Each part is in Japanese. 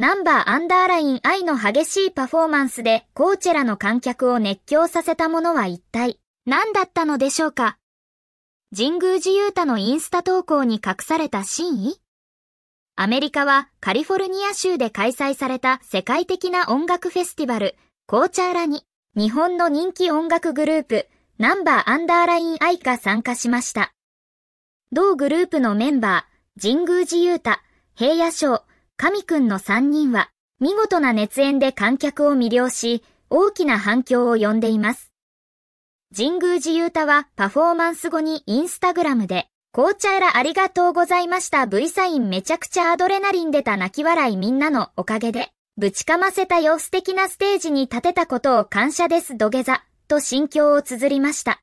ナンバーアンダーライン I の激しいパフォーマンスでコーチェラの観客を熱狂させたものは一体何だったのでしょうか神宮寺勇太のインスタ投稿に隠された真意アメリカはカリフォルニア州で開催された世界的な音楽フェスティバルコーチャーラに日本の人気音楽グループナンバーアンダーライン愛が参加しました。同グループのメンバー神宮寺勇太、平野賞、神くんの3人は、見事な熱演で観客を魅了し、大きな反響を呼んでいます。神宮寺ゆうたはパフォーマンス後にインスタグラムで、紅茶やらありがとうございました V サインめちゃくちゃアドレナリン出た泣き笑いみんなのおかげで、ぶちかませたよ素敵なステージに立てたことを感謝です土下座、と心境を綴りました。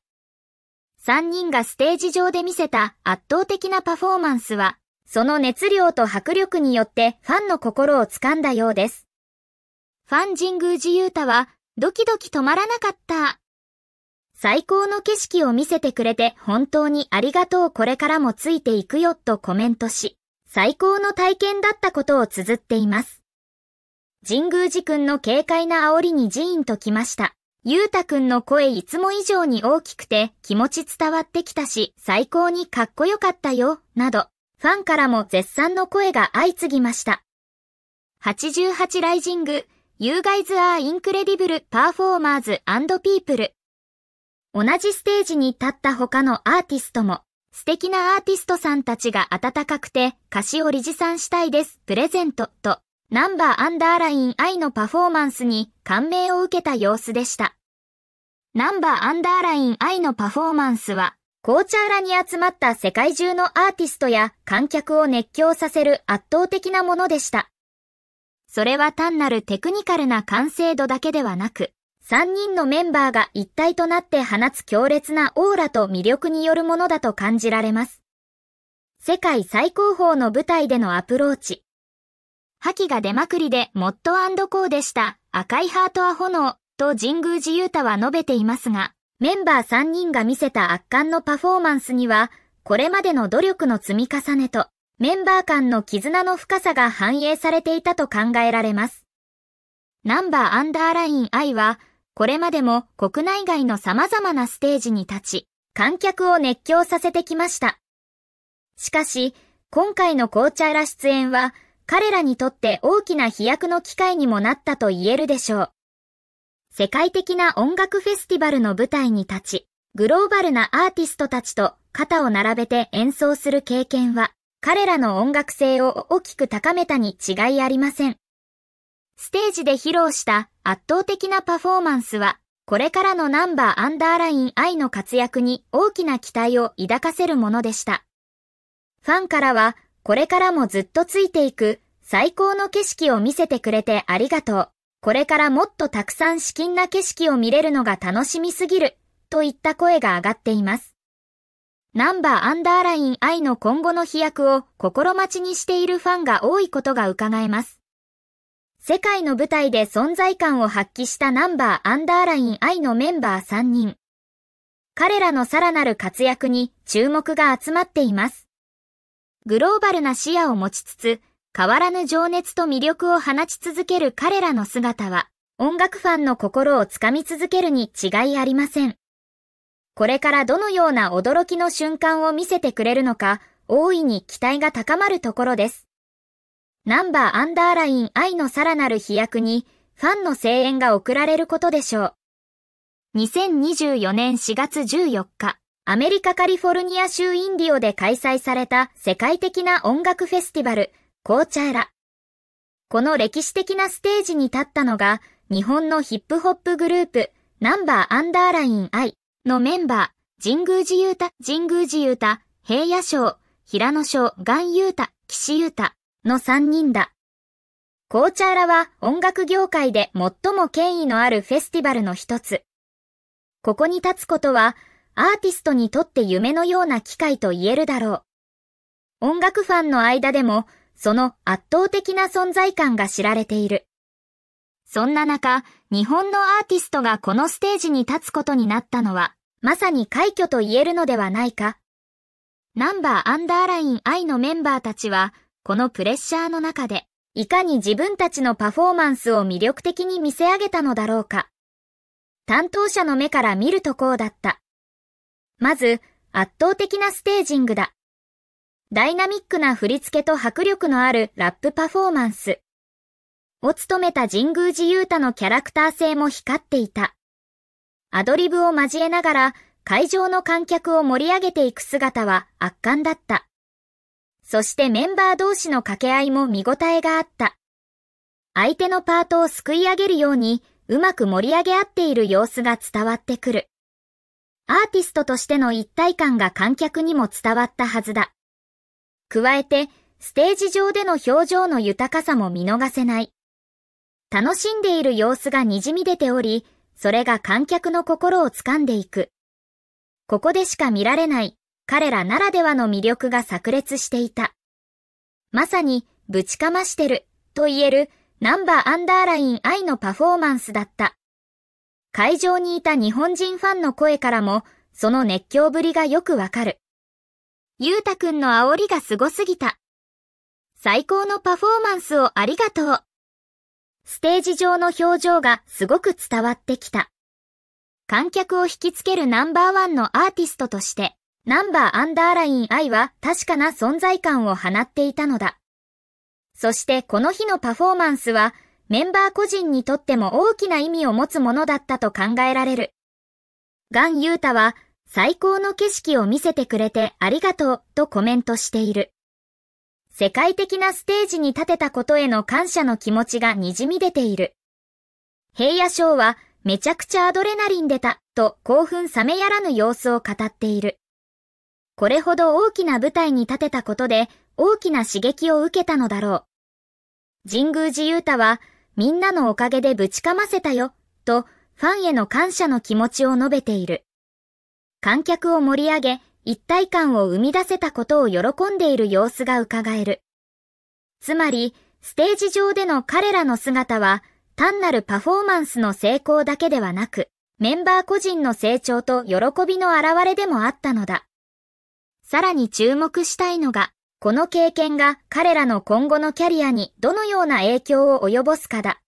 3人がステージ上で見せた圧倒的なパフォーマンスは、その熱量と迫力によってファンの心をつかんだようです。ファン神宮寺勇太はドキドキ止まらなかった。最高の景色を見せてくれて本当にありがとうこれからもついていくよとコメントし、最高の体験だったことを綴っています。神宮寺くんの軽快な煽りに寺院と来ました。ゆうたくんの声いつも以上に大きくて気持ち伝わってきたし最高にかっこよかったよ、などファンからも絶賛の声が相次ぎました。88ライジング、You guys are incredible performers and people 同じステージに立った他のアーティストも、素敵なアーティストさんたちが温かくて歌詞をリさんしたいです、プレゼントと、ナンバーアンダーライン愛のパフォーマンスに感銘を受けた様子でした。ナンバーアンダーライン愛のパフォーマンスは、紅茶裏に集まった世界中のアーティストや観客を熱狂させる圧倒的なものでした。それは単なるテクニカルな完成度だけではなく、3人のメンバーが一体となって放つ強烈なオーラと魅力によるものだと感じられます。世界最高峰の舞台でのアプローチ。覇気が出まくりでモッドコーでした赤いハートは炎と神宮寺勇太は述べていますが、メンバー3人が見せた圧巻のパフォーマンスには、これまでの努力の積み重ねと、メンバー間の絆の深さが反映されていたと考えられます。ナンバーアンダーライン I は、これまでも国内外の様々なステージに立ち、観客を熱狂させてきました。しかし、今回の紅茶ら出演は、彼らにとって大きな飛躍の機会にもなったと言えるでしょう。世界的な音楽フェスティバルの舞台に立ち、グローバルなアーティストたちと肩を並べて演奏する経験は、彼らの音楽性を大きく高めたに違いありません。ステージで披露した圧倒的なパフォーマンスは、これからのナンバーアンダーライン I の活躍に大きな期待を抱かせるものでした。ファンからは、これからもずっとついていく最高の景色を見せてくれてありがとう。これからもっとたくさん至近な景色を見れるのが楽しみすぎる、といった声が上がっています。ナンバーアンダーライン I の今後の飛躍を心待ちにしているファンが多いことが伺えます。世界の舞台で存在感を発揮したナンバーアンダーライン I のメンバー3人。彼らのさらなる活躍に注目が集まっています。グローバルな視野を持ちつつ、変わらぬ情熱と魅力を放ち続ける彼らの姿は、音楽ファンの心をつかみ続けるに違いありません。これからどのような驚きの瞬間を見せてくれるのか、大いに期待が高まるところです。ナンバーアンダーライン愛のさらなる飛躍に、ファンの声援が送られることでしょう。2024年4月14日、アメリカカリフォルニア州インディオで開催された世界的な音楽フェスティバル、コーチャーラ。この歴史的なステージに立ったのが、日本のヒップホップグループ、ナンバーアンダーライン I のメンバー、神宮寺雄太、神宮寺雄太、平野省、平野省、岩雄太、岸雄太の3人だ。コーチャーラは音楽業界で最も権威のあるフェスティバルの一つ。ここに立つことは、アーティストにとって夢のような機会と言えるだろう。音楽ファンの間でも、その圧倒的な存在感が知られている。そんな中、日本のアーティストがこのステージに立つことになったのは、まさに快挙と言えるのではないか。ナンバーアンダーライン愛のメンバーたちは、このプレッシャーの中で、いかに自分たちのパフォーマンスを魅力的に見せ上げたのだろうか。担当者の目から見るとこうだった。まず、圧倒的なステージングだ。ダイナミックな振り付けと迫力のあるラップパフォーマンス。を務めた神宮寺勇太のキャラクター性も光っていた。アドリブを交えながら会場の観客を盛り上げていく姿は圧巻だった。そしてメンバー同士の掛け合いも見応えがあった。相手のパートをすくい上げるようにうまく盛り上げ合っている様子が伝わってくる。アーティストとしての一体感が観客にも伝わったはずだ。加えて、ステージ上での表情の豊かさも見逃せない。楽しんでいる様子がにじみ出ており、それが観客の心を掴んでいく。ここでしか見られない彼らならではの魅力が炸裂していた。まさに、ぶちかましてると言えるナンバーアンダーライン愛のパフォーマンスだった。会場にいた日本人ファンの声からも、その熱狂ぶりがよくわかる。ゆうたくんの煽りがすごすぎた。最高のパフォーマンスをありがとう。ステージ上の表情がすごく伝わってきた。観客を引きつけるナンバーワンのアーティストとして、ナンバーアンダーライン愛は確かな存在感を放っていたのだ。そしてこの日のパフォーマンスは、メンバー個人にとっても大きな意味を持つものだったと考えられる。ガン・ユータは最高の景色を見せてくれてありがとうとコメントしている。世界的なステージに立てたことへの感謝の気持ちが滲み出ている。平野賞はめちゃくちゃアドレナリン出たと興奮冷めやらぬ様子を語っている。これほど大きな舞台に立てたことで大きな刺激を受けたのだろう。神宮寺勇太はみんなのおかげでぶちかませたよとファンへの感謝の気持ちを述べている。観客を盛り上げ、一体感を生み出せたことを喜んでいる様子が伺える。つまり、ステージ上での彼らの姿は、単なるパフォーマンスの成功だけではなく、メンバー個人の成長と喜びの表れでもあったのだ。さらに注目したいのが、この経験が彼らの今後のキャリアにどのような影響を及ぼすかだ。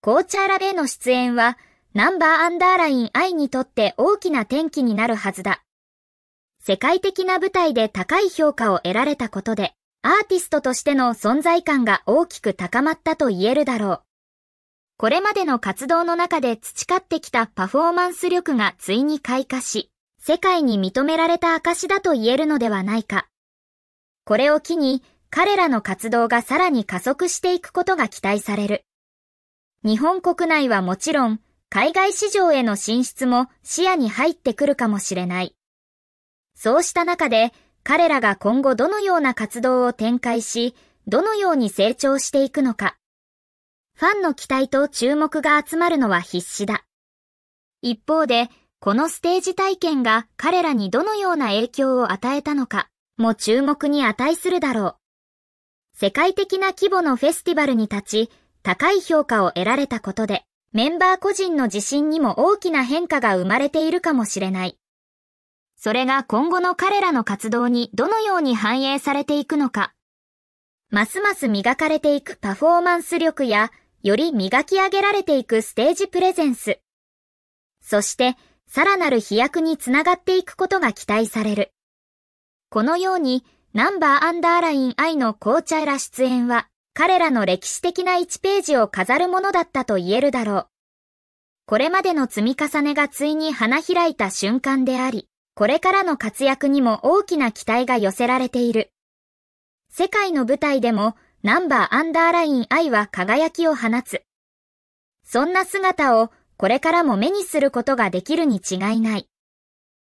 コーチャーラでの出演は、ナンバーアンダーライン I にとって大きな転機になるはずだ。世界的な舞台で高い評価を得られたことで、アーティストとしての存在感が大きく高まったと言えるだろう。これまでの活動の中で培ってきたパフォーマンス力がついに開花し、世界に認められた証だと言えるのではないか。これを機に、彼らの活動がさらに加速していくことが期待される。日本国内はもちろん、海外市場への進出も視野に入ってくるかもしれない。そうした中で彼らが今後どのような活動を展開し、どのように成長していくのか。ファンの期待と注目が集まるのは必至だ。一方で、このステージ体験が彼らにどのような影響を与えたのかも注目に値するだろう。世界的な規模のフェスティバルに立ち、高い評価を得られたことで、メンバー個人の自信にも大きな変化が生まれているかもしれない。それが今後の彼らの活動にどのように反映されていくのか。ますます磨かれていくパフォーマンス力や、より磨き上げられていくステージプレゼンス。そして、さらなる飛躍につながっていくことが期待される。このように、ナンバーアンダーライン I の紅茶ら出演は、彼らの歴史的な1ページを飾るものだったと言えるだろう。これまでの積み重ねがついに花開いた瞬間であり、これからの活躍にも大きな期待が寄せられている。世界の舞台でもナンバーアンダーライン愛は輝きを放つ。そんな姿をこれからも目にすることができるに違いない。